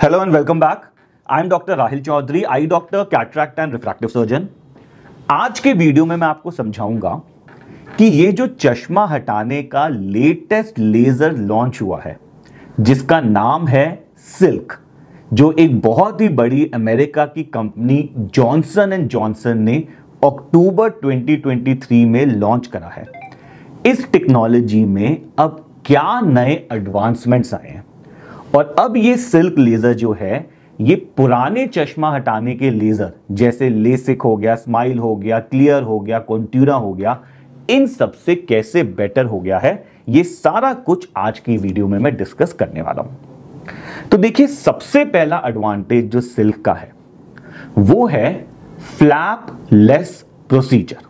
Hello and welcome back. Am Dr. Rahil Chaudhary, eye doctor cataract and refractive surgeon आज के video में मैं आपको समझाऊंगा कि ये जो चश्मा हटाने का लेटेस्ट लेजर लॉन्च हुआ है जिसका नाम है सिल्क जो एक बहुत ही बड़ी अमेरिका की कंपनी जॉनसन एंड जॉनसन ने अक्टूबर 2023 में लॉन्च करा है इस टेक्नोलॉजी में अब क्या नए एडवांसमेंट्स आए हैं और अब ये सिल्क लेज़र जो है ये पुराने चश्मा हटाने के लेज़र जैसे लेसिक हो गया स्माइल हो गया क्लियर हो गया कॉन्ट्यूरा हो गया इन सब से कैसे बेटर हो गया है ये सारा कुछ आज की वीडियो में मैं डिस्कस करने वाला हूं तो देखिए सबसे पहला एडवांटेज जो सिल्क का है वो है फ्लैप लेस प्रोसीजर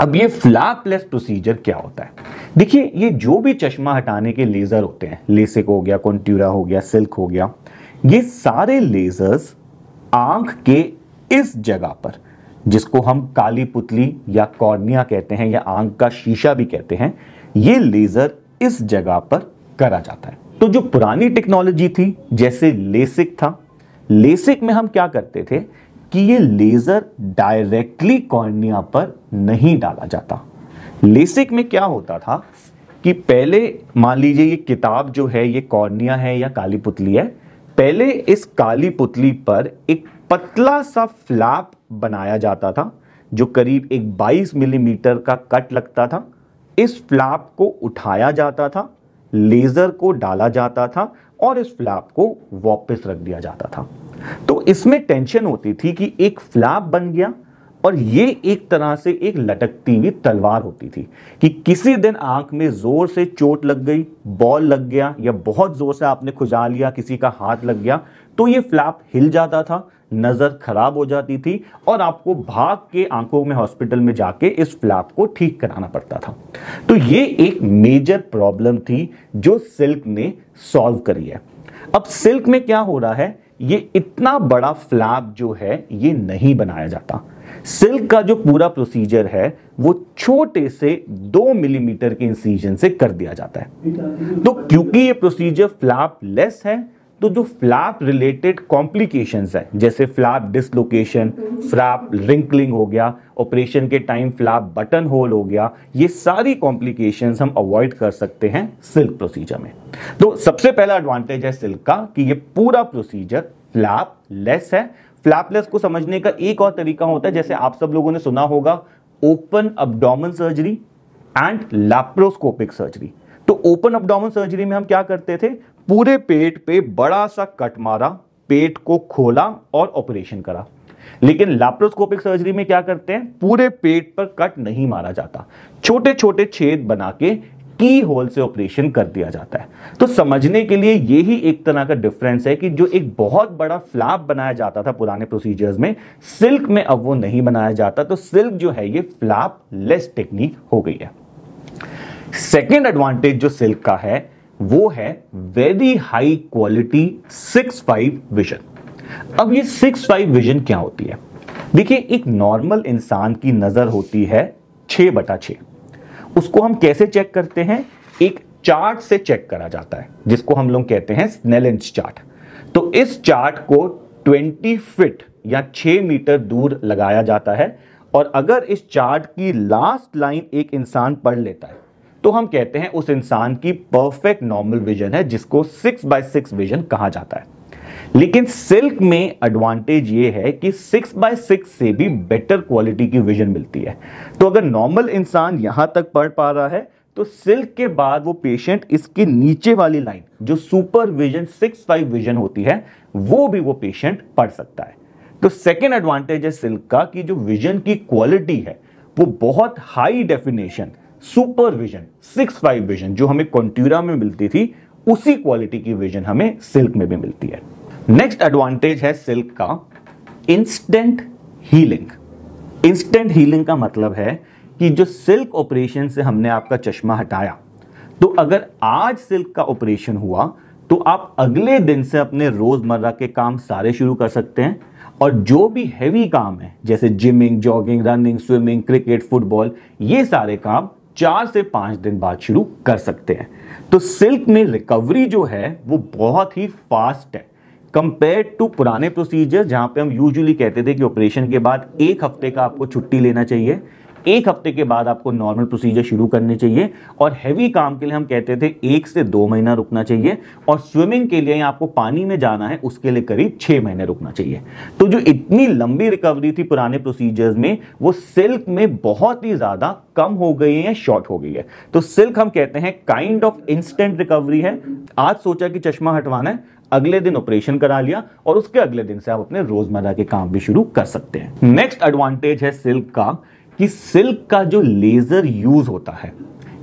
अब ये फ्लैप लेस प्रोसीजर क्या होता है देखिए ये जो भी चश्मा हटाने के लेज़र होते हैं लेसिक हो गया कॉन्ट्यूरा हो गया सिल्क हो गया ये सारे लेज़र्स आंख के इस जगह पर जिसको हम काली पुतली या कॉर्निया कहते हैं या आंख का शीशा भी कहते हैं ये लेज़र इस जगह पर करा जाता है तो जो पुरानी टेक्नोलॉजी थी जैसे लेसिक था लेसिक में हम क्या करते थे कि ये लेज़र डायरेक्टली कॉर्निया पर नहीं डाला जाता लेसिक में क्या होता था कि पहले मान लीजिए ये किताब जो है ये कॉर्निया है या काली पुतली है पहले इस काली पुतली पर एक पतला सा फ्लैप बनाया जाता था जो करीब एक 22 मिलीमीटर का कट लगता था इस फ्लैप को उठाया जाता था लेज़र को डाला जाता था और इस फ्लैप को वापस रख दिया जाता था तो इसमें टेंशन होती थी कि एक फ्लैप बन गया और ये एक तरह से एक लटकती हुई तलवार होती थी कि किसी दिन आंख में जोर से चोट लग गई बॉल लग गया या बहुत जोर से आपने खुजा लिया किसी का हाथ लग गया तो ये फ्लैप हिल जाता था नज़र खराब हो जाती थी और आपको भाग के आंखों में हॉस्पिटल में जाके इस फ्लैप को ठीक कराना पड़ता था तो ये एक मेजर प्रॉब्लम थी जो सिल्क ने सॉल्व करी है अब सिल्क में क्या हो रहा है ये इतना बड़ा फ्लैप जो है ये नहीं बनाया जाता सिल्क का जो पूरा प्रोसीजर है वो छोटे से दो मिलीमीटर के इंसीजन से कर दिया जाता है तो क्योंकि ये प्रोसीजर फ्लैप लेस है तो जो फ्लैप रिलेटेड कॉम्प्लिकेशंस है जैसे फ्लैप डिसलोकेशन फ्लैप रिंकलिंग हो गया ऑपरेशन के टाइम फ्लैप बटन होल हो गया ये सारी कॉम्प्लिकेशंस हम अवॉइड कर सकते हैं सिल्क प्रोसीजर में तो सबसे पहला एडवांटेज है सिल्क का कि ये पूरा प्रोसीजर फ्लैप लेस है फ्लैपलेस को समझने का एक और तरीका होता है जैसे आप सब लोगों ने सुना होगा open abdomen surgery and laparoscopic surgery तो ओपन अपडोमन सर्जरी में हम क्या करते थे पूरे पेट पे बड़ा सा कट मारा पेट को खोला और ऑपरेशन करा लेकिन लैप्रोस्कोपिक सर्जरी में क्या करते हैं पूरे पेट पर कट नहीं मारा जाता छोटे छोटे छेद बना के की होल से ऑपरेशन कर दिया जाता है तो समझने के लिए ये ही एक तरह का डिफरेंस है कि जो एक बहुत बड़ा फ्लैप बनाया जाता था पुराने प्रोसीजर्स में सिल्क में अब वो नहीं बनाया जाता तो सिल्क जो है ये फ्लैप लेस टेक्निक हो गई है सेकेंड एडवांटेज जो सिल्क का है वो है very high quality six five vision अब ये सिक्स फाइव विजन क्या होती है देखिए एक नॉर्मल इंसान की नजर होती है छ बटा छे उसको हम कैसे चेक करते हैं एक चार्ट से चेक करा जाता है जिसको हम लोग कहते हैं स्नेलेंस चार्ट तो इस चार्ट को 20 फिट या 6 मीटर दूर लगाया जाता है और अगर इस चार्ट की लास्ट लाइन एक इंसान पढ़ लेता है तो हम कहते हैं उस इंसान की परफेक्ट नॉर्मल विजन है जिसको सिक्स बाय सिक्स विजन कहा जाता है लेकिन सिल्क में एडवांटेज ये है कि सिक्स बाय सिक्स से भी बेटर क्वालिटी की विजन मिलती है तो अगर नॉर्मल इंसान यहां तक पढ़ पा रहा है तो सिल्क के बाद वो पेशेंट इसके नीचे वाली लाइन जो super vision six five vision होती है वो भी वो पेशेंट पढ़ सकता है तो सेकेंड एडवांटेज है सिल्क का कि जो विजन की क्वालिटी है वो बहुत high definition super vision six five vision जो हमें कॉन्ट्यूरा में मिलती थी उसी क्वालिटी की विजन हमें सिल्क में भी मिलती है नेक्स्ट एडवांटेज है सिल्क का इंस्टेंट हीलिंग इंस्टेंट हीलिंग का मतलब है कि जो सिल्क ऑपरेशन से हमने आपका चश्मा हटाया तो अगर आज सिल्क का ऑपरेशन हुआ तो आप अगले दिन से अपने रोज़मर्रा के काम सारे शुरू कर सकते हैं और जो भी हैवी काम है जैसे gymming jogging running swimming cricket football ये सारे काम चार से पांच दिन बाद शुरू कर सकते हैं तो सिल्क में रिकवरी जो है वो बहुत ही फास्ट है कंपेयर टू पुराने प्रोसीजर जहां पे हम यूजुअली कहते थे कि ऑपरेशन के बाद एक हफ्ते का आपको छुट्टी लेना चाहिए एक हफ्ते के बाद आपको नॉर्मल प्रोसीजर शुरू करने चाहिए और हैवी काम के लिए हम कहते थे एक से दो महीना रुकना चाहिए और स्विमिंग के लिए आपको पानी में जाना है उसके लिए करीब छह महीने रुकना चाहिए तो जो इतनी लंबी रिकवरी थी पुराने प्रोसीजर्स में वो सिल्क में बहुत ही ज़्यादा कम हो गई है शॉर्ट हो गई है तो सिल्क हम कहते हैं काइंड ऑफ इंस्टेंट रिकवरी है आज सोचा कि चश्मा हटवाना है अगले दिन ऑपरेशन करा लिया और उसके अगले दिन से आप अपने रोजमर्रा के काम भी शुरू कर सकते हैं नेक्स्ट एडवांटेज है सिल्क का कि सिल्क का जो लेजर यूज होता है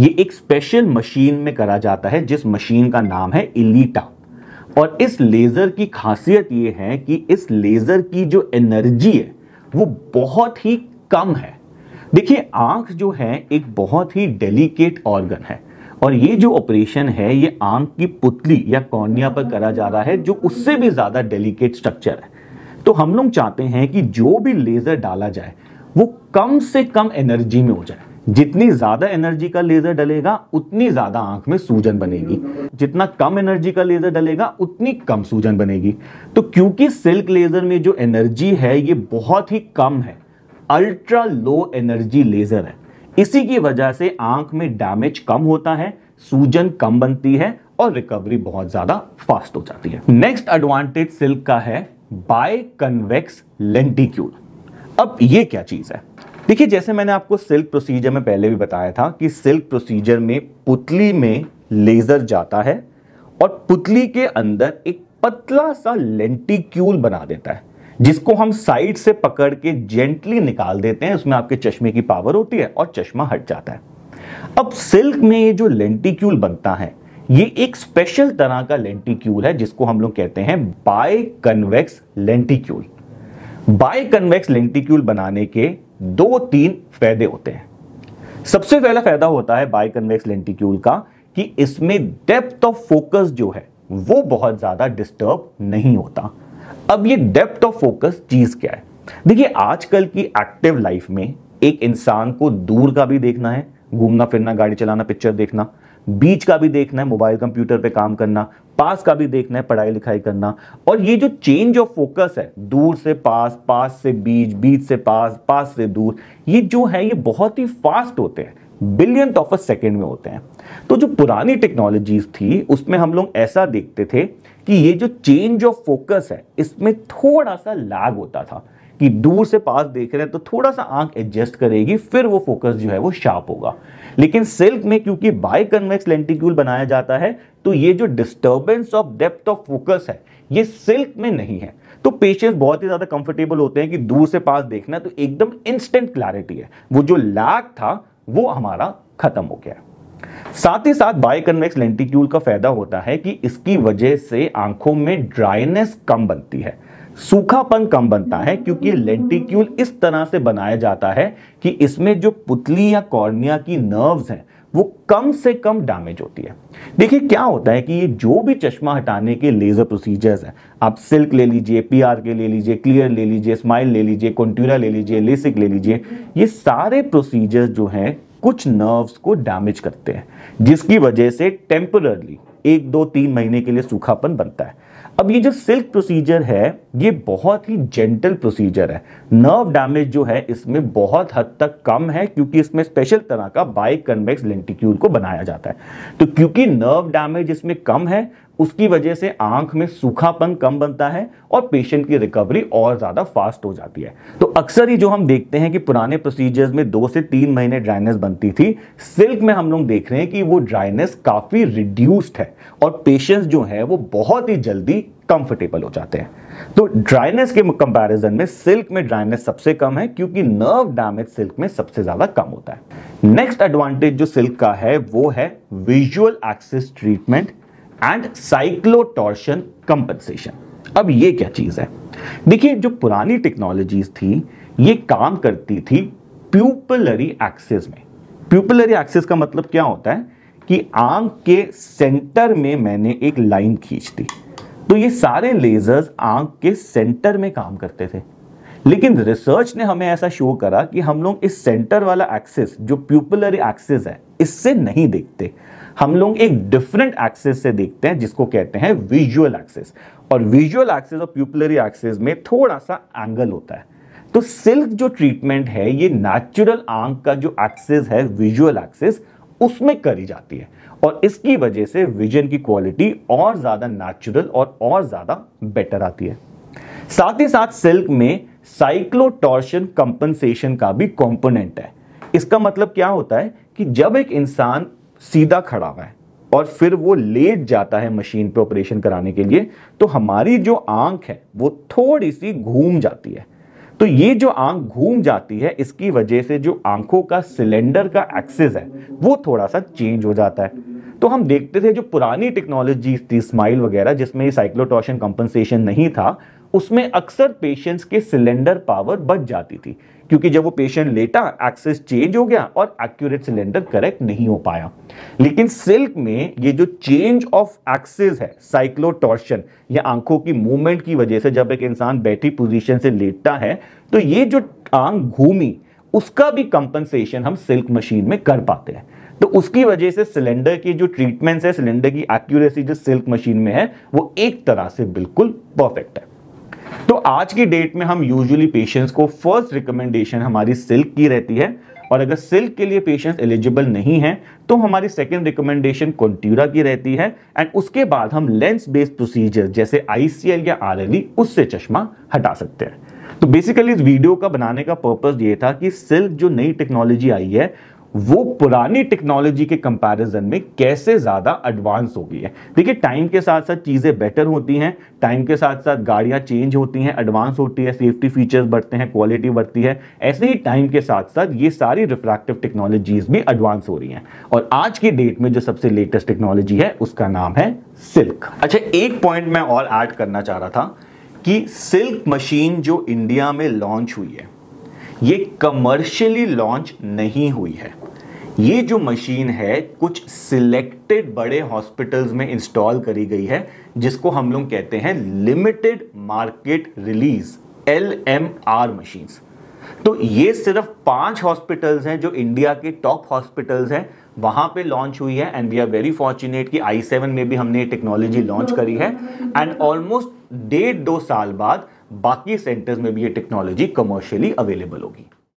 ये एक स्पेशल मशीन में करा जाता है जिस मशीन का नाम है इलीटा और इस लेज़र की खासियत ये है कि इस लेज़र की जो एनर्जी है वो बहुत ही कम है देखिए आंख जो है एक बहुत ही डेलिकेट ऑर्गन है और ये जो ऑपरेशन है ये आंख की पुतली या कॉर्निया पर करा जा रहा है जो उससे भी ज़्यादा डेलिकेट स्ट्रक्चर है तो हम लोग चाहते हैं कि जो भी लेज़र डाला जाए वो कम से कम एनर्जी में हो जाए जितनी ज़्यादा एनर्जी का लेज़र डलेगा उतनी ज़्यादा आंख में सूजन बनेगी जितना कम एनर्जी का लेज़र डलेगा उतनी कम सूजन बनेगी तो क्योंकि सिल्क लेज़र में जो एनर्जी है ये बहुत ही कम है अल्ट्रा लो एनर्जी लेज़र है इसी की वजह से आंख में डैमेज कम होता है सूजन कम बनती है और रिकवरी बहुत ज्यादा फास्ट हो जाती है नेक्स्ट एडवांटेज सिल्क का है बाय कन्वेक्स लेंटिक्यूल अब ये क्या चीज है देखिए जैसे मैंने आपको सिल्क प्रोसीजर में पहले भी बताया था कि सिल्क प्रोसीजर में पुतली में लेजर जाता है और पुतली के अंदर एक पतला सा लेंटिक्यूल बना देता है जिसको हम साइड से पकड़ के जेंटली निकाल देते हैं उसमें आपके चश्मे की पावर होती है और चश्मा हट जाता है अब सिल्क में ये जो लेंटिक्यूल बनता है ये एक स्पेशल तरह का लेंटिक्यूल है जिसको हम लोग कहते हैं biconvex lenticule biconvex lenticule बनाने के दो तीन फायदे होते हैं सबसे पहला फायदा होता है बाय कन्वेक्स लेंटिक्यूल का कि इसमें डेप्थ ऑफ फोकस जो है वो बहुत ज्यादा डिस्टर्ब नहीं होता अब ये डेप्थ ऑफ फोकस चीज क्या है देखिए आजकल की एक्टिव लाइफ में एक इंसान को दूर का भी देखना है घूमना फिरना गाड़ी चलाना पिक्चर देखना बीच का भी देखना है मोबाइल कंप्यूटर पे काम करना पास का भी देखना है पढ़ाई लिखाई करना और ये जो चेंज ऑफ फोकस है दूर से पास पास से बीच बीच से पास पास से दूर ये जो है ये बहुत ही फास्ट होते हैं बिलियन ऑफ अ सेकेंड में होते हैं तो जो पुरानी टेक्नोलॉजीज थी उसमें हम लोग ऐसा देखते थे कि ये जो चेंज ऑफ फोकस है इसमें थोड़ा सा लैग होता था कि दूर से पास देख रहे हैं तो थोड़ा सा आंख एडजस्ट करेगी फिर वो फोकस जो है वो शार्प होगा लेकिन सिल्क में क्योंकि बाई कन्वेक्स लेंटिक्यूल बनाया जाता है तो ये जो disturbance of depth of focus है ये सिल्क में नहीं है तो पेशेंट्स बहुत ही ज़्यादा कंफर्टेबल होते हैं कि दूर से पास देखना तो एकदम इंस्टेंट क्लैरिटी है वो जो लैग था वो हमारा खत्म हो गया है साथ ही साथ बाइकन्वेक्स लेंटिक्यूल का फायदा होता है कि इसकी वजह से आंखों में ड्राइनेस कम बनती है सूखापन कम बनता है क्योंकि लेंटिक्यूल इस तरह से बनाया जाता है कि इसमें जो पुतली या कॉर्निया की नर्व्स हैं वो कम से कम डैमेज होती है देखिए क्या होता है कि ये जो भी चश्मा हटाने के लेज़र प्रोसीजर्स हैं आप सिल्क ले लीजिए पीआर के ले लीजिए क्लियर ले लीजिए स्माइल ले लीजिए कंट्यूरा ले लीजिए लेसिक ले लीजिए ये सारे प्रोसीजर्स जो हैं कुछ नर्व्स को डैमेज करते हैं जिसकी वजह से टेम्पररली एक दो तीन महीने के लिए सूखापन बनता है अब ये जो सिल्क प्रोसीजर है ये बहुत ही जेंटल प्रोसीजर है नर्व डैमेज जो है इसमें बहुत हद तक कम है क्योंकि इसमें स्पेशल तरह का बाइक कन्वेक्स लेंटिक्यूल को बनाया जाता है तो क्योंकि नर्व डैमेज इसमें कम है उसकी वजह से आंख में सूखापन कम बनता है और पेशेंट की रिकवरी और ज़्यादा फास्ट हो जाती है तो अक्सर ही जो हम देखते हैं कि पुराने प्रोसीजर्स में दो से तीन महीने ड्राइनेस बनती थी सिल्क में हम लोग देख रहे हैं कि वो ड्राइनेस काफ़ी रिड्यूस्ड है और पेशेंट्स जो है वो बहुत ही जल्दी कंफर्टेबल हो जाते हैं तो ड्राइनेस के कंपैरिजन में सिल्क में ड्राइनेस सबसे कम है क्योंकि नर्व डैमेज सिल्क में सबसे ज्यादा कम होता है नेक्स्ट एडवांटेज जो सिल्क का है वो है visual axis treatment and cyclotorsion compensation अब ये क्या चीज़ है देखिए जो पुरानी टेक्नोलॉजीज थी ये काम करती थी प्यूपलरी एक्सेस में प्यूपलरी एक्सेस का मतलब क्या होता है कि आंख के सेंटर में मैंने एक लाइन खींच दी तो ये सारे लेजर्स आंख के सेंटर में काम करते थे लेकिन रिसर्च ने हमें ऐसा शो करा कि हम लोग इस सेंटर वाला एक्सेस जो प्यूपलरी एक्सेस है इससे नहीं देखते हम लोग एक डिफरेंट एक्सेस से देखते हैं जिसको कहते हैं विजुअल एक्सेस और विजुअल एक्सेस और प्यूपलरी एक्सेस में थोड़ा सा एंगल होता है तो सिल्क जो ट्रीटमेंट है ये नेचुरल आंग का जो एक्सेस है विजुअल एक्सेस उसमें करी जाती है और इसकी वजह से विजन की क्वालिटी और ज़्यादा नेचुरल और और ज़्यादा बेटर आती है साथ ही साथ सिल्क में साइक्लोटॉर्शन कंपनसेशन का भी कंपोनेंट है इसका मतलब क्या होता है कि जब एक इंसान सीधा खड़ा हुआ है और फिर वो लेट जाता है मशीन पे ऑपरेशन कराने के लिए तो हमारी जो आंख है वो थोड़ी सी घूम जाती है तो ये जो आंख घूम जाती है इसकी वजह से जो आंखों का सिलेंडर का एक्सेस है वो थोड़ा सा चेंज हो जाता है तो हम देखते थे जो पुरानी टेक्नोलॉजी थी स्माइल वगैरह जिसमें साइक्लोटोशन कंपनसेशन नहीं था उसमें अक्सर पेशेंट्स के सिलेंडर पावर बच जाती थी क्योंकि जब वो पेशेंट लेटा एक्सेस चेंज हो गया और एक्यूरेट सिलेंडर करेक्ट नहीं हो पाया लेकिन सिल्क में ये जो चेंज ऑफ एक्सेस है साइक्लोटॉर्शन या आंखों की मूवमेंट की वजह से जब एक इंसान बैठी पोजीशन से लेटता है तो ये जो आंख घूमी उसका भी कंपनसेशन हम सिल्क मशीन में कर पाते हैं तो उसकी वजह से सिलेंडर की जो ट्रीटमेंट्स है सिलेंडर की एक्यूरेसी जो सिल्क मशीन में है वो एक तरह से बिल्कुल परफेक्ट है तो आज की डेट में हम यूजुअली पेशेंट्स को फर्स्ट रिकमेंडेशन हमारी सिल्क की रहती है और अगर सिल्क के लिए पेशेंट्स एलिजिबल नहीं है तो हमारी सेकेंड रिकमेंडेशन कॉन्ट्यूरा की रहती है एंड उसके बाद हम लेंस बेस्ड प्रोसीजर जैसे आईसीएल या आर e, उससे चश्मा हटा सकते हैं तो बेसिकली इस वीडियो का बनाने का पर्पज ये था कि सिल्क जो नई टेक्नोलॉजी आई है वो पुरानी टेक्नोलॉजी के कंपैरिजन में कैसे ज़्यादा एडवांस हो गई है देखिए टाइम के साथ साथ चीज़ें बेटर होती हैं टाइम के साथ साथ गाड़ियां चेंज होती हैं एडवांस होती है सेफ्टी फीचर्स बढ़ते हैं क्वालिटी बढ़ती है ऐसे ही टाइम के साथ साथ ये सारी रिफ्रैक्टिव टेक्नोलॉजीज भी एडवांस हो रही हैं और आज की डेट में जो सबसे लेटेस्ट टेक्नोलॉजी है उसका नाम है सिल्क अच्छा एक पॉइंट मैं और ऐड करना चाह रहा था कि सिल्क मशीन जो इंडिया में लॉन्च हुई है ये कमर्शियली लॉन्च नहीं हुई है ये जो मशीन है कुछ सिलेक्टेड बड़े हॉस्पिटल्स में इंस्टॉल करी गई है जिसको हम लोग कहते हैं limited market release L M R machine तो ये सिर्फ पांच हॉस्पिटल्स हैं जो इंडिया के टॉप हॉस्पिटल्स हैं वहां पे लॉन्च हुई है and we are very fortunate कि आई सेवन में भी हमने टेक्नोलॉजी लॉन्च करी है एंड ऑलमोस्ट डेढ़ दो साल बाद बाकी सेंटर्स में भी ये टेक्नोलॉजी कमर्शियली अवेलेबल होगी